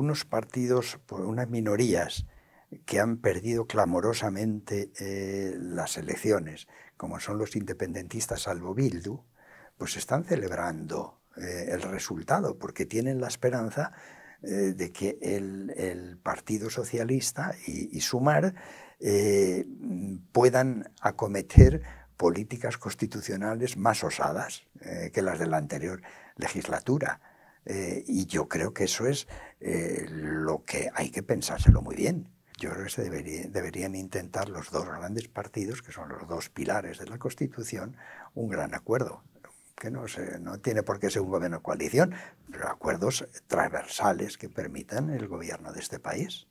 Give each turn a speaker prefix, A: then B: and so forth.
A: unos partidos, pues, unas minorías que han perdido clamorosamente eh, las elecciones, como son los independentistas salvo Bildu, pues están celebrando eh, el resultado, porque tienen la esperanza eh, de que el, Partido Socialista y, y Sumar puedan acometer políticas constitucionales más osadas que las de la anterior legislatura eh, y yo creo que eso es eh, lo que hay que pensárselo muy bien. Yo creo que se deberían intentar los dos grandes partidos, que son los dos pilares de la Constitución, un gran acuerdo que no, no tiene por qué ser un gobierno de coalición, pero acuerdos transversales que permitan el gobierno de este país.